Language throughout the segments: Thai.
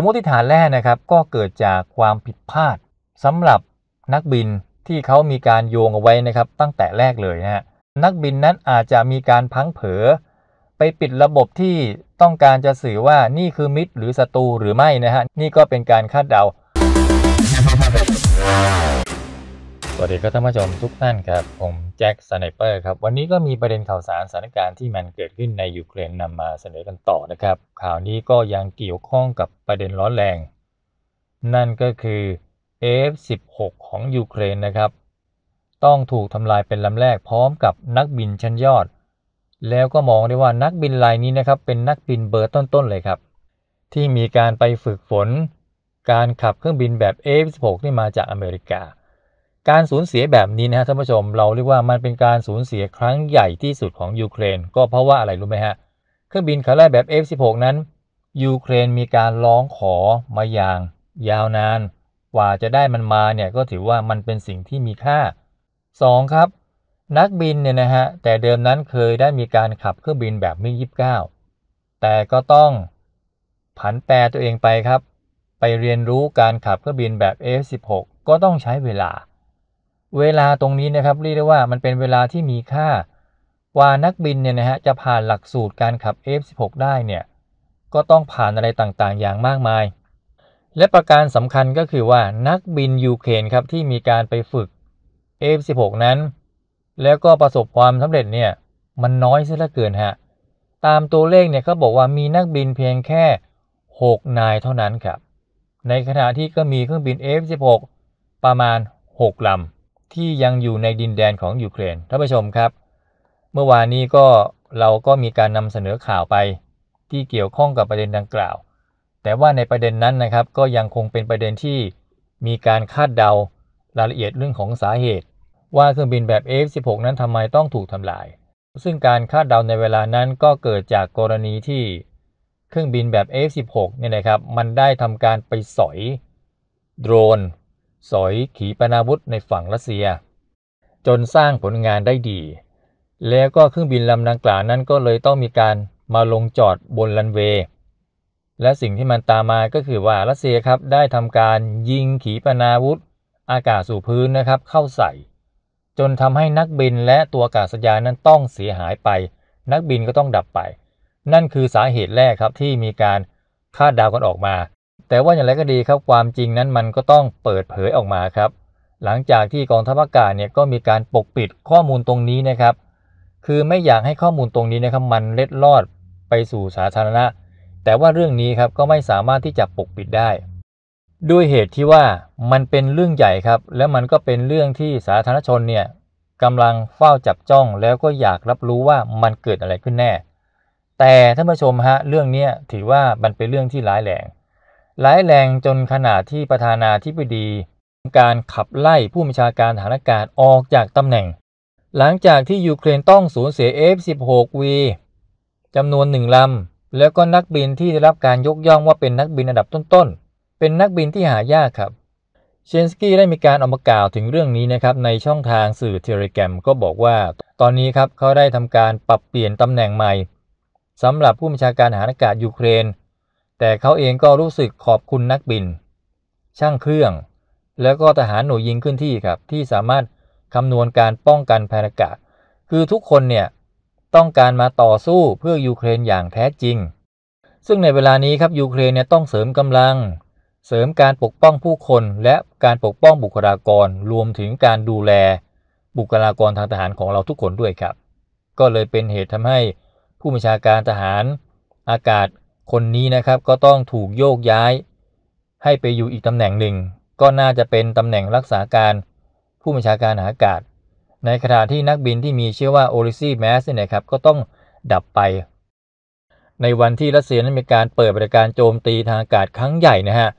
มมติฐานแรกนะครับก็เกิดจากความผิดพลาด สำหรับนักบินที่เขามีการโยงเอาไว้นะครับตั้งแต่แรกเลยนะฮะนักบินนั้นอาจจะมีการพังเผลอไปปิดระบบที่ต้องการจะสื่อว่านี่คือมิตร หรือศัตรูหรือไม่นะฮะนี่ก็เป็นการคาดเดาสวัสดีครับท่านผู้ชมทุกท่านครับผมแจ็คสไนเปอร์ครับวันนี้ก็มีประเด็นข่าวสารสถานการณ์ที่มัน เกิดขึ้นในยูเครนนำมาเสนอกันต่อนะครับข่าวนี้ก็ยังเกี่ยวข้องกับประเด็นร้อนแรง นั่นก็คือ F-16 ของยูเครนนะครับต้องถูกทำลายเป็นลำแรกพร้อมกับนักบินชั้นยอด แล้วก็มองได้ว่านักบินรายนี้นะครับเป็นนักบินเบอร์ต้นๆเลยครับ ที่มีการไปฝึกฝน การขับเครื่องบินแบบ F-16 ที่มาจากอเมริกาการสูญเสียแบบนี้นะฮะท่านผู้ชม เราเรียกว่ามันเป็นการสูญเสียครั้งใหญ่ที่สุดของยูเครน ก็เพราะว่าอะไร รู้ไหมฮะเครื่องบินขนาแรกแบบ F16 นั้น ยูเครนมีการร้องขอมาอย่างยาวนานกว่าจะได้มันมาเนี่ย ก็ถือว่ามันเป็นสิ่งที่มีค่า 2. ครับ นักบินเนี่ยนะฮะ แต่เดิมนั้นเคยได้มีการขับเครื่องบินแบบมิก29 แต่ก็ต้องผันแปรตัวเองไปครับ ไปเรียนรู้การขับเครื่องบินแบบ F16 ก็ต้องใช้เวลาเวลาตรงนี้นะครับเรียกได้ว่ามันเป็นเวลาที่มีค่า ว่านักบินเนี่ยนะฮะจะผ่านหลักสูตรการขับ F16 ได้เนี่ย ก็ต้องผ่านอะไรต่างๆ อย่างมากมาย และประการสำคัญก็คือว่านักบินยูเครนครับที่มีการไปฝึก F16 นั้น แล้วก็ประสบความสำเร็จเนี่ยมันน้อยเสียเหลือเกินฮะตามตัวเลขเนี่ยเขาบอกว่ามีนักบินเพียงแค่ 6 นายเท่านั้นครับในขณะที่ก็มีเครื่องบิน F16 ประมาณ6ลำที่ยังอยู่ในดินแดนของยูเครนท่านผู้ชมครับ เมื่อวานนี้ก็เราก็มีการนำเสนอข่าวไปที่เกี่ยวข้องกับประเด็นดังกล่าว แต่ว่าในประเด็นนั้นนะครับก็ยังคงเป็นประเด็นที่มีการคาดเดารายละเอียดเรื่องของสาเหตุ ว่าเครื่องบินแบบ F16 นั้นทำไมต้องถูกทํลาย ซึ่งการคาดเดาในเวลานั้นก็เกิดจากกรณีที่เครื่องบินแบบ F16 เนี่ยนะครับมันได้ทำการไปสอยโดรนสอยขีปนาวุธในฝั่งรัสเซีย จนสร้างผลงานได้ดี แล้วก็เครื่องบินลำดังกล่าวนั้นก็เลยต้องมีการมาลงจอดบนรันเวย์และสิ่งที่มันตามมาก็คือว่ารัสเซียครับได้ทำการยิงขีปนาวุธ อากาศสู่พื้นนะครับ เข้าใส่ จนทำให้นักบินและตัวอากาศยานนั้นต้องเสียหายไป นักบินก็ต้องดับไป นั่นคือสาเหตุแรกครับที่มีการคาดดาวกันออกมาแต่ว่าอย่างไรก็ดีครับความจริงนั้นมันก็ต้องเปิดเผยออกมาครับ หลังจากที่กองทัพอากาศเนี่ยก็มีการปกปิดข้อมูลตรงนี้นะครับ คือไม่อยากให้ข้อมูลตรงนี้นะครับมันเล็ดลอดไปสู่สาธารณะ แต่ว่าเรื่องนี้ครับก็ไม่สามารถที่จะปกปิดได้ ด้วยเหตุที่ว่ามันเป็นเรื่องใหญ่ครับ และมันก็เป็นเรื่องที่สาธารณชนเนี่ยกำลังเฝ้าจับจ้องแล้วก็อยากรับรู้ว่ามันเกิดอะไรขึ้นแน่ แต่ท่านผู้ชมฮะเรื่องนี้ถือว่ามันเป็นเรื่องที่ร้ายแรงร้ายแรงจนขนาดที่ประธานาธิบดีการขับไล่ผู้บัญชาการฐานอากาศออกจากตำแหน่ง หลังจากที่ยูเครนต้องสูญเสีย F-16V จำนวนหนึ่งลำ แล้วก็นักบินที่ได้รับการยกย่องว่าเป็นนักบินอันดับต้นๆ เป็นนักบินที่หายากครับ เชนสกี้ได้มีการออกมากล่าวถึงเรื่องนี้นะครับในช่องทางสื่อเทเลแกรมก็บอกว่า ตอนนี้ครับเขาได้ทำการปรับเปลี่ยนตำแหน่งใหม่สำหรับผู้บัญชาการทหารอากาศยูเครนแต่เขาเองก็รู้สึกขอบคุณนักบิน ช่างเครื่อง แล้วก็ทหารหน่วยยิงขึ้นที่ครับ ที่สามารถ คำนวณการป้องกันภัยอกะ คือทุกคนเนี่ยต้องการมาต่อสู้เพื่อยูเครนอย่างแท้จริง ซึ่งในเวลานี้ครับยูเครนเนี่ยต้องเสริมกำลัง เสริมการปกป้องผู้คน และการปกป้องบุคลากรรวมถึงการดูแล บุคลากรทางทหารของเราทุกคนด้วยครับ ก็เลยเป็นเหตุทำให้ผู้บัญชาการทหารอากาศคนนี้นะครับก็ต้องถูกโยกย้ายให้ไปอยู่อีกตำแหน่งหนึ่ง ก็น่าจะเป็นตำแหน่งรักษาการผู้บัญชาการอากาศ ในขณะที่นักบินที่มีชื่อว่าโอลิซีแมสเนี่ยครับก็ต้องดับไป ในวันที่รัสเซียนั้นมีการเปิดบริการโจมตีทางอากาศครั้งใหญ่นะฮะ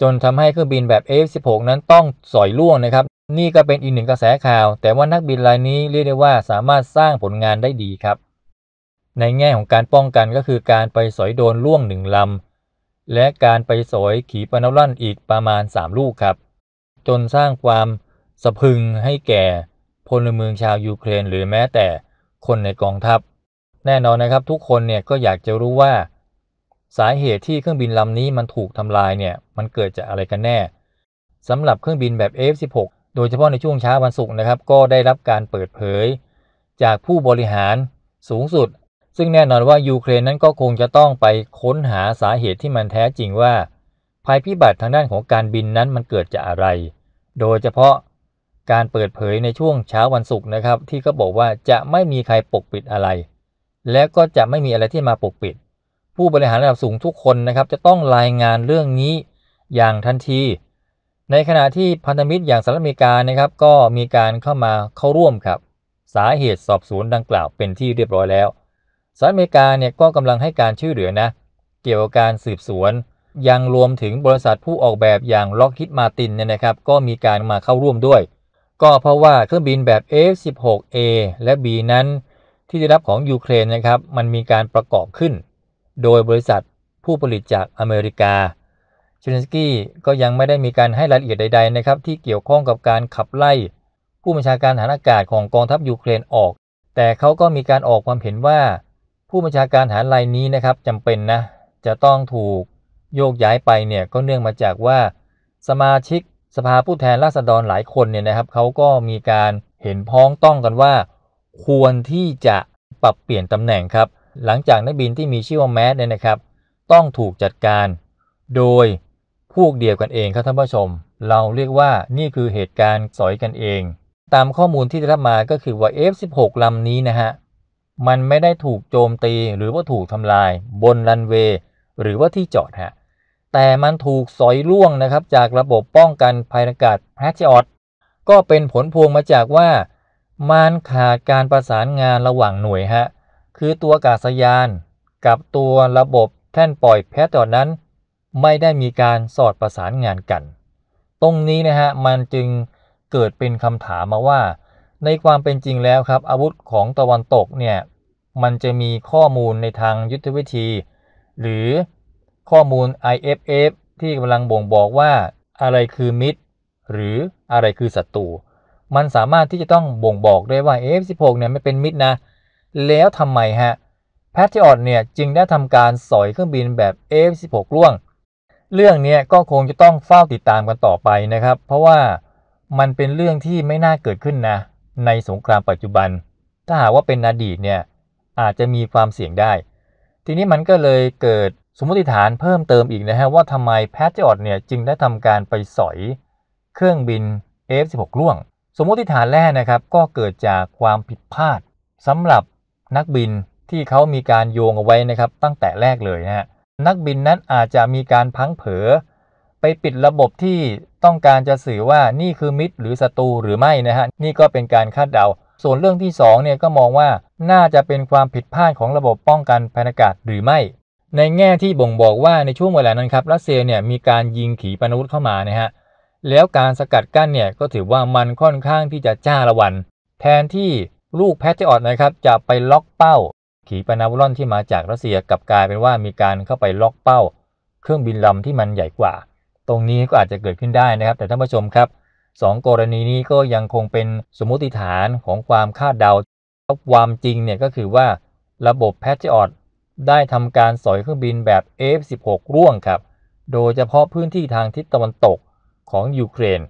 จนทำให้เครื่องบินแบบ F16 นั้นต้องสอยล่วงนะครับ นี่ก็เป็นอีกหนึ่งกระแสข่าว แต่ว่านักบินรายนี้เรียกได้ว่าสามารถสร้างผลงานได้ดีครับในแง่ของการป้องกันก็คือการไปสอยโดนล่วงหนึ่งลำ และการไปสอยขีปนาวุธอีกประมาณ 3 ลูกครับ จนสร้างความสะพึงให้แก่พลเมืองชาวยูเครนหรือแม้แต่คนในกองทัพ แน่นอนนะครับ ทุกคนเนี่ยก็อยากจะรู้ว่า สาเหตุที่เครื่องบินลำนี้มันถูกทำลายเนี่ย มันเกิดจากอะไรกันแน่สำหรับเครื่องบินแบบ F16 โดยเฉพาะในช่วงเช้าวันศุกร์นะครับก็ได้รับการเปิดเผย จากผู้บริหารสูงสุดซึ่งแน่นอนว่ายูเครนนั้นก็คงจะต้องไปค้นหาสาเหตุที่มันแท้จริงว่าภัยพิบัติทางด้านของการบินนั้นมันเกิดจากอะไร โดยเฉพาะการเปิดเผยในช่วงเช้าวันศุกร์นะครับที่ก็บอกว่าจะไม่มีใครปกปิดอะไร และก็จะไม่มีอะไรที่มาปกปิด ผู้บริหารระดับสูงทุกคนนะครับจะต้องรายงานเรื่องนี้อย่างทันทีในขณะที่พันธมิตรอย่างสหรัฐอเมริกานะครับก็มีการเข้ามาเข้าร่วมครับสาเหตุสอบสวนดังกล่าวเป็นที่เรียบร้อยแล้วสหรัฐอเมริกาเนี่ยก็กำลังให้การช่วยเหลือนะเกี่ยวกับการสืบสวน ยังรวมถึงบริษัทผู้ออกแบบอย่างล็อกฮิตมาตินเนี่ยนะครับ ก็มีการมาเข้าร่วมด้วย ก็เพราะว่าเครื่องบินแบบ F16A และ B นั้น ที่ได้รับของยูเครนนะครับมันมีการประกอบขึ้น โดยบริษัทผู้ผลิตจากอเมริกาเชนสกี้ก็ยังไม่ได้มีการให้รายละเอียดใด ๆนะครับ ที่เกี่ยวข้องกับการขับไล่ ผู้บัญชาการฐานอากาศของกองทัพยูเครนออก แต่เขาก็มีการออกความเห็นว่าผู้บัญชาการทหารรายนี้นะครับจำเป็นนะ จะต้องถูกโยกย้ายไป เนี่ยก็เนื่องมาจากว่าสมาชิกสภาผู้แทนราษฎรหลายคนเนี่ยนะครับเขาก็มีการเห็นพ้องต้องกันว่า ควรที่จะปรับเปลี่ยนตำแหน่งครับ หลังจาก นักบินที่มีชื่อว่าแมสเนี่ยนะครับ ต้องถูกจัดการ โดยพวกเดียวกันเองครับท่านผู้ชม เราเรียกว่านี่คือเหตุการณ์สอยกันเอง ตามข้อมูลที่ได้รับมาก็คือว่า F16 ลำนี้นะฮะมันไม่ได้ถูกโจมตีหรือว่าถูกทำลายบนรันเวย์หรือว่าที่จอดฮะแต่มันถูกสอยล่วงนะครับ จากระบบป้องกันภัยอากาศแพชิออตก็เป็นผลพวงมาจากว่ามันขาดการประสานงานระหว่างหน่วยฮะคือตัวากาศยานกับตัวระบบแท่นปล่อยแพชิออตนั้น ไม่ได้มีการสอดประสานงานกัน ตรงนี้นะฮะมันจึงเกิดเป็นคำถามมาว่าในความเป็นจริงแล้วครับ อาวุธของตะวันตกเนี่ย มันจะมีข้อมูลในทางยุทธวิธี หรือข้อมูล IFF ที่กำลังบ่งบอกว่าอะไรคือมิตรหรืออะไรคือศัตรูมันสามารถที่จะต้องบ่งบอกได้ว่า F16 เนี่ยไม่เป็นมิตรนะ แล้วทำไมฮะแพทริออตเนี่ยจึงได้ทำการสอยเครื่องบินแบบ F16 ล่วง เรื่องนี้ก็คงจะต้องเฝ้าติดตามกันต่อไปนะครับ เพราะว่ามันเป็นเรื่องที่ไม่น่าเกิดขึ้นนะในสงครามปัจจุบัน ถ้าหากว่าเป็นอดีตเนี่ย อาจจะมีความเสี่ยงได้ ทีนี้มันก็เลยเกิดสมมติฐานเพิ่มเติมอีกนะฮะว่าทำไมแพทจอร์เนี่ย จึงได้ทำการไปสอย เครื่องบิน F16 ล่วง สมมติฐานแรกนะครับก็เกิดจากความผิดพลาดสำหรับนักบินที่เขามีการโยงเอาไว้นะครับ ตั้งแต่แรกเลยนะฮะ นักบินนั้นอาจจะมีการพังเผไปปิดระบบที่ต้องการจะสื่อว่านี่คือมิตร หรือศัตรูหรือไม่นะฮะนี่ก็เป็นการคาดเดา ส่วนเรื่องที่2เนี่ยก็มองว่าน่าจะเป็นความผิดพลาดของระบบป้องกันภายนอากาศหรือไม่ในแง่ที่บ่งบอกว่าในช่วงเวลานั้นครับรัสเซียเนี่ยมีการยิงขีปนาวุธเข้ามานะฮะแล้วการสกัดกั้นเนี่ยก็ถือว่ามันค่อนข้างที่จะจ้าละวัน แทนที่ลูกแพทริออตนะครับจะไปล็อกเป้า ขีปนาวุธลอนที่มาจากรัสเซียกับกลายเป็นว่ามีการเข้าไปล็อกเป้า เครื่องบินลำที่มันใหญ่กว่าตรงนี้ก็อาจจะเกิดขึ้นได้นะครับ แต่ท่านผู้ชมครับสองกรณีนี้ก็ยังคงเป็นสมมติฐานของความคาดเดาความจริงเนี่ยก็คือว่าระบบแพทริออตได้ทำการสอยเครื่องบินแบบ F-16 ร่วงครับ โดยเฉพาะพื้นที่ทางทิศตะวันตกของยูเครน